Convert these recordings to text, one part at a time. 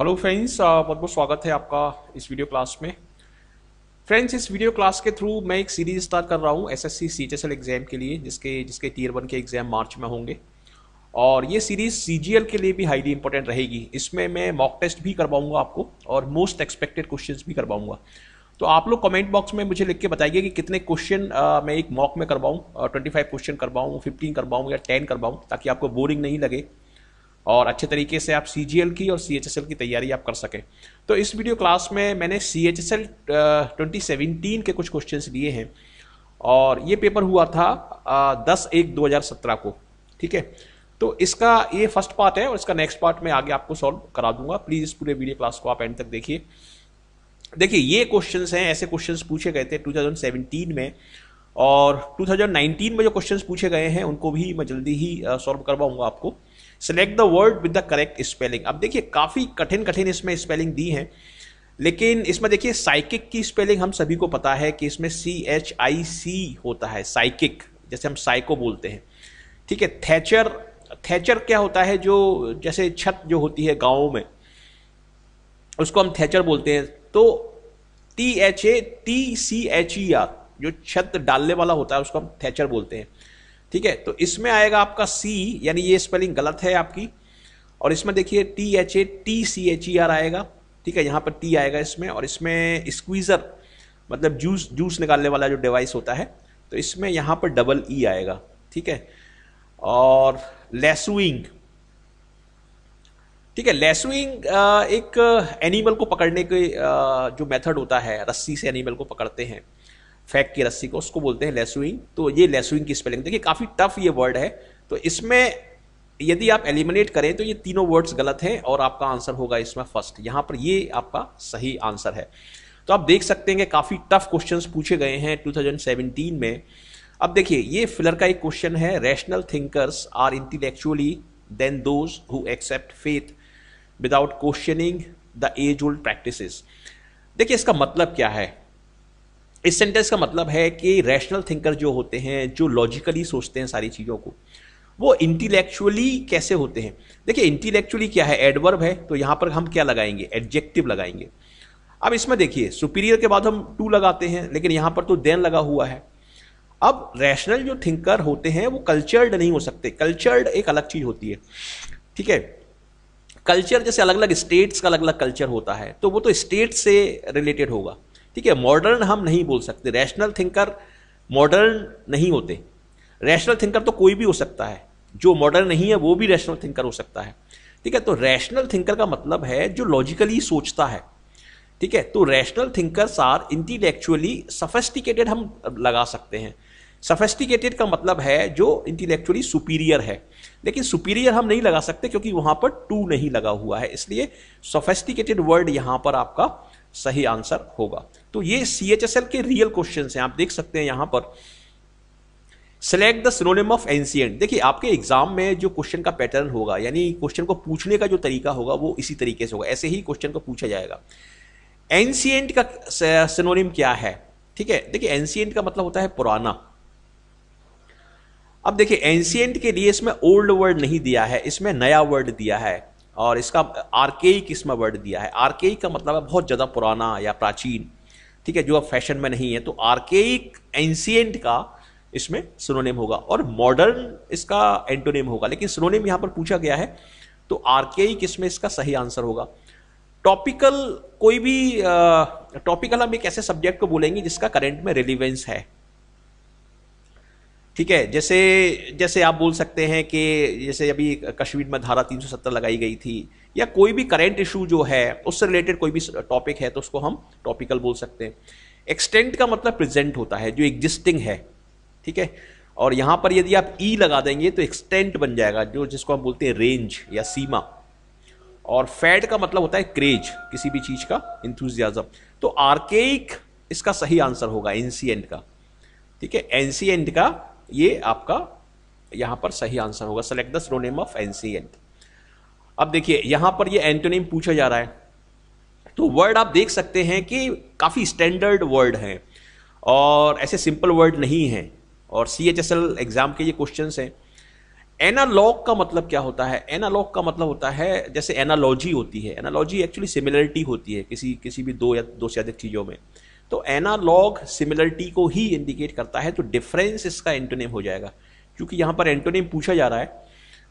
hello friends uh, बहुत बहुत स्वागत है आपका इस वीडियो क्लास में फ्रेंड्स इस वीडियो क्लास के थ्रू मैं एक सीरीज स्टार्ट कर रहा हूँ एसएससी सीएचएसएल एग्जाम के लिए जिसके जिसके टीयर वन के एग्जाम मार्च में होंगे और ये सीरीज सीजीएल के लिए भी हाईली इंपॉर्टेंट रहेगी इसमें मैं मॉक टेस्ट भी करवाऊंगा आपको और मोस्ट एक्सपेक्टेड क्वेश्चन भी करवाऊंगा तो आप लोग कमेंट बॉक्स में मुझे लिख के बताइए कि कितने क्वेश्चन uh, मैं एक मॉक में करवाऊँ ट्वेंटी फाइव क्वेश्चन करवाऊँ फिफ्टीन करवाऊँ या टेन करवाऊँ ताकि आपको बोरिंग नहीं लगे और अच्छे तरीके से आप सी की और सी की तैयारी आप कर सकें तो इस वीडियो क्लास में मैंने सी एच एस के कुछ क्वेश्चन लिए हैं और ये पेपर हुआ था दस एक दो हज़ार सत्रह को ठीक है तो इसका ये फर्स्ट पार्ट है और इसका नेक्स्ट पार्ट मैं आगे आपको सॉल्व करा दूंगा प्लीज़ इस पूरे वीडियो क्लास को आप एंड तक देखिए देखिए ये क्वेश्चंस हैं ऐसे क्वेश्चंस पूछे गए थे 2017 में और 2019 में जो क्वेश्चंस पूछे गए हैं उनको भी मैं जल्दी ही सॉल्व करवाऊंगा आपको select the word with the correct spelling अब देखिए काफ़ी कठिन कठिन इसमें स्पेलिंग दी हैं लेकिन इसमें देखिए साइकिक की स्पेलिंग हम सभी को पता है कि इसमें सी एच आई सी होता है साइकिक जैसे हम साइको बोलते हैं ठीक है थैचर थैचर क्या होता है जो जैसे छत जो होती है गाँव में उसको हम थैचर बोलते हैं तो T H A T C H E R जो छत डालने वाला होता है उसको हम थैचर बोलते हैं ठीक है तो इसमें आएगा आपका सी यानी ये स्पेलिंग गलत है आपकी और इसमें देखिए T H A T C H E R आएगा ठीक है यहाँ पर टी आएगा इसमें और इसमें स्क्वीज़र मतलब जूस जूस निकालने वाला जो डिवाइस होता है तो इसमें यहाँ पर डबल ई e आएगा ठीक है और लेसुइंग ठीक है लेसुइंग एक एनिमल को पकड़ने के जो मेथड होता है रस्सी से एनिमल को पकड़ते हैं फैक की रस्सी को उसको बोलते हैं लेसुइंग तो ये लेसुइंग की स्पेलिंग देखिए काफ़ी टफ ये वर्ड है तो इसमें यदि आप एलिमिनेट करें तो ये तीनों वर्ड्स गलत हैं और आपका आंसर होगा इसमें फर्स्ट यहाँ पर ये आपका सही आंसर है तो आप देख सकते हैं कि काफ़ी टफ क्वेश्चंस पूछे गए हैं 2017 में अब देखिए ये फिलर का एक क्वेश्चन है rational thinkers are intellectually then those who accept faith without questioning the age old practice देखिए इसका मतलब क्या है इस सेंटेंस का मतलब है कि रैशनल थिंकर जो होते हैं जो लॉजिकली सोचते हैं सारी चीज़ों को वो इंटेलेक्चुअली कैसे होते हैं देखिए इंटेलेक्चुअली क्या है एडवर्ब है तो यहाँ पर हम क्या लगाएंगे एडजेक्टिव लगाएंगे अब इसमें देखिए सुपीरियर के बाद हम टू लगाते हैं लेकिन यहाँ पर तो देन लगा हुआ है अब रैशनल जो थिंकर होते हैं वो कल्चर्ड नहीं हो सकते कल्चर्ड एक अलग चीज़ होती है ठीक है कल्चर जैसे अलग अलग स्टेट्स का अलग अलग कल्चर होता है तो वो तो स्टेट से रिलेटेड होगा ठीक है मॉडर्न हम नहीं बोल सकते रैशनल थिंकर मॉडर्न नहीं होते रैशनल थिंकर तो कोई भी हो सकता है जो मॉडर्न नहीं है वो भी रैशनल थिंकर हो सकता है ठीक है तो रैशनल थिंकर का मतलब है जो लॉजिकली सोचता है ठीक है तो rational thinker are intellectually sophisticated हम लगा सकते हैं सफेस्टिकेटेड का मतलब है जो इंटेलेक्चुअली सुपीरियर है लेकिन सुपीरियर हम नहीं लगा सकते क्योंकि वहां पर टू नहीं लगा हुआ है इसलिए सोफेस्टिकेटेड वर्ड यहां पर आपका सही आंसर होगा तो ये सी एच एस एल के रियल क्वेश्चन हैं आप देख सकते हैं यहां पर select the synonym of ancient देखिए आपके एग्जाम में जो क्वेश्चन का पैटर्न होगा यानी क्वेश्चन को पूछने का जो तरीका होगा वो इसी तरीके से होगा ऐसे ही क्वेश्चन को पूछा जाएगा एनसीएंट का सिनोनिम क्या है ठीक है देखिए एनसीएंट का मतलब होता है पुराना अब देखिए एनसीएंट के लिए इसमें ओल्ड वर्ड नहीं दिया है इसमें नया वर्ड दिया है और इसका आर्केइक इसमें वर्ड दिया है आर्केइक का मतलब है बहुत ज़्यादा पुराना या प्राचीन ठीक है जो अब फैशन में नहीं है तो आर्केइक एंशियंट का इसमें सिनोनिम होगा और मॉडर्न इसका एंटोनिम होगा लेकिन सिनोनिम यहाँ पर पूछा गया है तो आर्केइक इसमें इसका सही आंसर होगा टॉपिकल कोई भी टॉपिकल हम एक ऐसे सब्जेक्ट को बोलेंगे जिसका करेंट में रिलीवेंस है ठीक है जैसे जैसे आप बोल सकते हैं कि जैसे अभी कश्मीर में धारा 370 लगाई गई थी या कोई भी करेंट इशू जो है उससे रिलेटेड कोई भी टॉपिक है तो उसको हम टॉपिकल बोल सकते हैं एक्सटेंट का मतलब प्रेजेंट होता है जो एग्जिस्टिंग है ठीक है और यहाँ पर यदि आप ई e लगा देंगे तो एक्सटेंट बन जाएगा जो जिसको हम बोलते हैं रेंज या सीमा और फैड का मतलब होता है क्रेज किसी भी चीज़ का इंथ्यूजियाजम तो आर्केक इसका सही आंसर होगा एनसीएंट का ठीक है एनसीएंट का ये आपका यहां पर सही आंसर होगा select the synonym of ancient अब देखिए यहां पर ये एंटोनिम पूछा जा रहा है तो वर्ड आप देख सकते हैं कि काफ़ी स्टैंडर्ड वर्ड हैं और ऐसे सिंपल वर्ड नहीं हैं और C H S L exam के ये क्वेश्चन हैं एनालॉग का मतलब क्या होता है एनालॉग का मतलब होता है जैसे एनालॉजी होती है एनालॉजी एक्चुअली सिमिलरिटी होती है किसी किसी भी दो या दो से अधिक चीज़ों में तो एनालॉग सिमिलरिटी को ही इंडिकेट करता है तो डिफरेंस इसका एंटोनेम हो जाएगा क्योंकि यहां पर एंटोनेम पूछा जा रहा है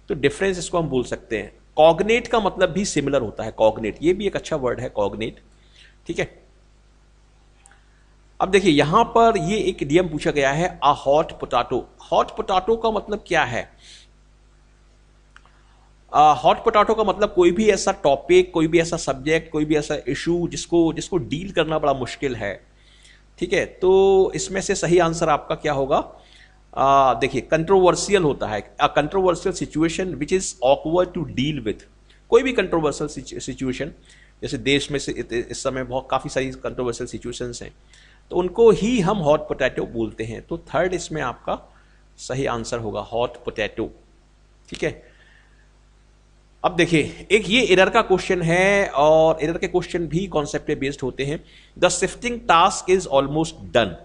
तो डिफरेंस इसको हम बोल सकते हैं कॉग्नेट का मतलब भी सिमिलर होता है कॉग्नेट ये भी एक अच्छा वर्ड है कॉग्नेट ठीक है अब देखिए यहां पर ये एक नियम पूछा गया है a hot potato hot potato का मतलब क्या है हॉट पोटाटो का मतलब कोई भी ऐसा टॉपिक कोई भी ऐसा सब्जेक्ट कोई भी ऐसा इशू जिसको जिसको डील करना बड़ा मुश्किल है ठीक है तो इसमें से सही आंसर आपका क्या होगा देखिए कंट्रोवर्सियल होता है a controversial situation which is awkward to deal with कोई भी कंट्रोवर्सियल सिचुएशन जैसे देश में से इस समय बहुत काफ़ी सारी कंट्रोवर्सियल सिचुएशंस हैं तो उनको ही हम हॉट पोटैटो बोलते हैं तो थर्ड इसमें आपका सही आंसर होगा हॉट पोटैटो ठीक है अब देखिए एक ये एरर का क्वेश्चन है और एरर के क्वेश्चन भी कॉन्सेप्ट बेस्ड होते हैं the shifting task is almost done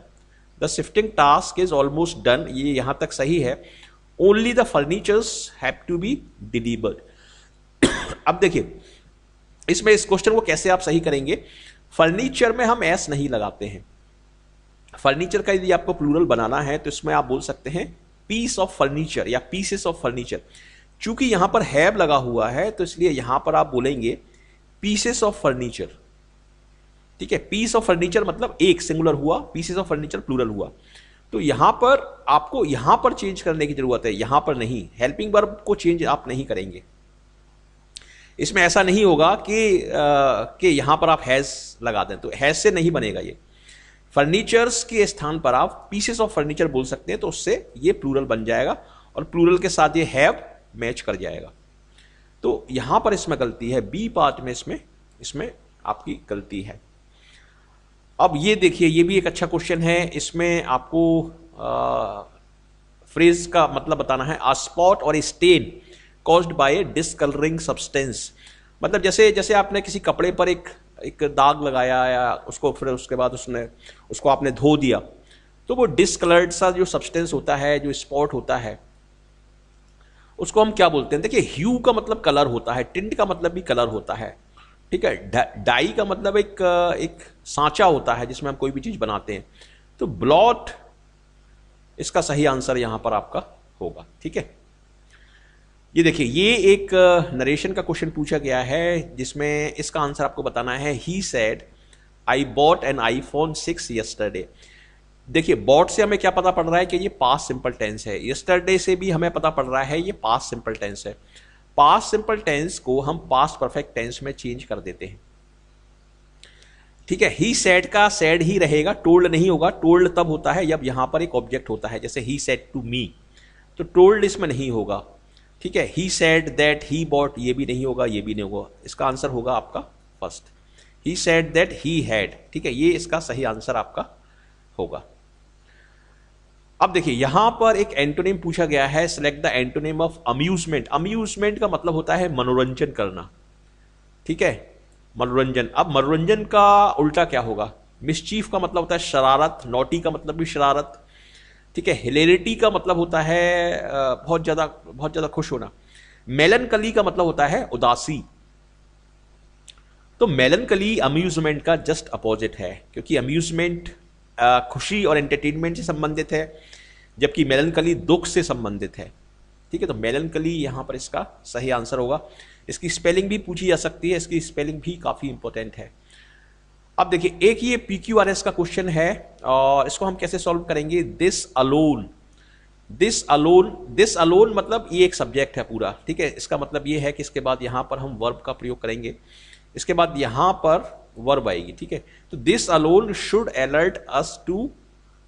the shifting task is almost done ये यहां तक सही है only the furnitures have to be delivered अब देखिए इसमें इस क्वेश्चन को कैसे आप सही करेंगे फर्नीचर में हम एस नहीं लगाते हैं फर्नीचर का यदि आपको प्लूरल बनाना है तो इसमें आप बोल सकते हैं पीस ऑफ फर्नीचर या पीसेस ऑफ फर्नीचर चूंकि यहां पर हैब लगा हुआ है तो इसलिए यहां पर आप बोलेंगे पीसेस ऑफ फर्नीचर ठीक है पीस ऑफ फर्नीचर मतलब एक सिंगुलर हुआ पीसेस ऑफ फर्नीचर प्लूरल हुआ तो यहां पर आपको यहां पर चेंज करने की ज़रूरत है यहां पर नहीं हेल्पिंग वर्ब को चेंज आप नहीं करेंगे इसमें ऐसा नहीं होगा कि आ, कि यहां पर आप हैज़ लगा दें तो हैज़ से नहीं बनेगा ये फर्नीचर्स के स्थान पर आप पीसेस ऑफ फर्नीचर बोल सकते हैं तो उससे ये प्लूरल बन जाएगा और प्लूरल के साथ ये हैव मैच कर जाएगा तो यहां पर इसमें गलती है बी पार्ट में इसमें इसमें आपकी गलती है अब ये देखिए ये भी एक अच्छा क्वेश्चन है इसमें आपको फ्रेज का मतलब बताना है स्पॉट और stain caused by a discolouring substance मतलब जैसे जैसे आपने किसी कपड़े पर एक एक दाग लगाया या उसको फिर उसके बाद उसने उसको आपने धो दिया तो वो डिसकलर्ड सा जो सब्सटेंस होता है जो स्पॉट होता है उसको हम क्या बोलते हैं देखिए ह्यू का मतलब कलर होता है टिंट का मतलब भी कलर होता है ठीक है डाई का मतलब एक एक सांचा होता है जिसमें हम कोई भी चीज़ बनाते हैं तो ब्लॉट इसका सही आंसर यहां पर आपका होगा ठीक है ये देखिए ये एक नरेशन का क्वेश्चन पूछा गया है जिसमें इसका आंसर आपको बताना है he said I bought an iPhone six yesterday देखिए बॉट से हमें क्या पता पड़ रहा है कि ये पास सिंपल टेंस है यस्टरडे से भी हमें पता पड़ रहा है ये पास सिंपल टेंस है पास सिंपल टेंस को हम पास परफेक्ट टेंस में चेंज कर देते हैं ठीक है ही सेट का सेड ही रहेगा टोल्ड नहीं होगा टोल्ड तब होता है जब यहां पर एक ऑब्जेक्ट होता है जैसे ही सेट टू मी तो टोल्ड इसमें नहीं होगा ठीक है he said that he bought ये भी नहीं होगा ये भी नहीं होगा इसका आंसर होगा आपका first he said that he had ठीक है ये इसका सही आंसर आपका होगा अब देखिए यहां पर एक एंटोनिम पूछा गया है select the antonym of amusement amusement का मतलब होता है मनोरंजन करना ठीक है मनोरंजन अब मनोरंजन का उल्टा क्या होगा मिसचीफ का मतलब होता है शरारत नोटी का मतलब भी शरारत ठीक है हिलेरिटी का मतलब होता है बहुत ज़्यादा बहुत ज़्यादा खुश होना कली का मतलब होता है उदासी तो मेलन कली अम्यूजमेंट का जस्ट अपोजिट है क्योंकि अम्यूजमेंट खुशी और एंटरटेनमेंट से संबंधित है जबकि मेलनकली दुख से संबंधित है ठीक है तो मेलनकली यहाँ पर इसका सही आंसर होगा इसकी स्पेलिंग भी पूछी जा सकती है इसकी स्पेलिंग भी काफ़ी इंपॉर्टेंट है अब देखिए एक ये पी क्यू आर एस का क्वेश्चन है और इसको हम कैसे सॉल्व करेंगे this alone this alone this alone मतलब ये एक सब्जेक्ट है पूरा ठीक है इसका मतलब ये है कि इसके बाद यहाँ पर हम वर्ब का प्रयोग करेंगे इसके बाद यहाँ पर वर्ब आएगी ठीक है तो this alone should alert us to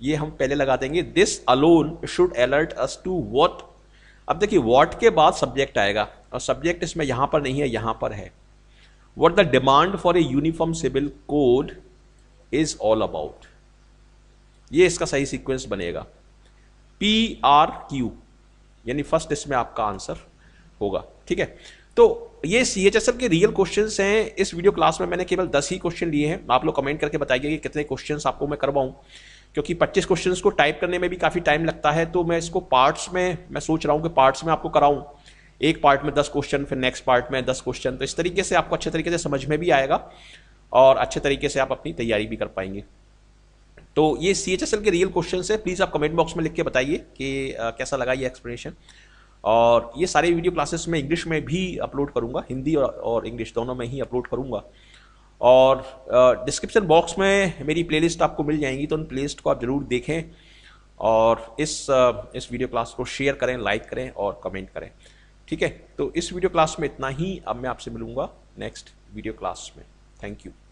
ये हम पहले लगा देंगे this alone should alert us to what अब देखिए वॉट के बाद सब्जेक्ट आएगा और सब्जेक्ट इसमें यहां पर नहीं है यहां पर है what the demand for a uniform civil code is all about ये इसका सही सीक्वेंस बनेगा पी आर क्यू यानी फर्स्ट इसमें आपका आंसर होगा ठीक है तो ये सी एच एस एल के रियल क्वेश्चन हैं इस वीडियो क्लास में मैंने केवल दस ही क्वेश्चन लिए हैं आप लोग कमेंट करके बताइए कि कितने क्वेश्चन आपको मैं करवाऊँ क्योंकि 25 क्वेश्चंस को टाइप करने में भी काफ़ी टाइम लगता है तो मैं इसको पार्ट्स में मैं सोच रहा हूँ कि पार्ट्स में आपको कराऊँ एक पार्ट में दस क्वेश्चन फिर नेक्स्ट पार्ट में दस क्वेश्चन तो इस तरीके से आपको अच्छे तरीके से समझ में भी आएगा और अच्छे तरीके से आप अपनी तैयारी भी कर पाएंगे तो ये सी एच एस एल के रियल क्वेश्चन है प्लीज़ आप कमेंट बॉक्स में लिख के बताइए कि कैसा लगा ये एक्सप्लेनेशन और ये सारे वीडियो क्लासेस मैं इंग्लिश में भी अपलोड करूँगा हिंदी और, और इंग्लिश दोनों में ही अपलोड करूँगा और डिस्क्रिप्शन बॉक्स में मेरी प्लेलिस्ट आपको मिल जाएंगी तो उन प्लेलिस्ट को आप ज़रूर देखें और इस इस वीडियो क्लास को शेयर करें लाइक करें और कमेंट करें ठीक है तो इस वीडियो क्लास में इतना ही अब मैं आपसे मिलूंगा नेक्स्ट वीडियो क्लास में थैंक यू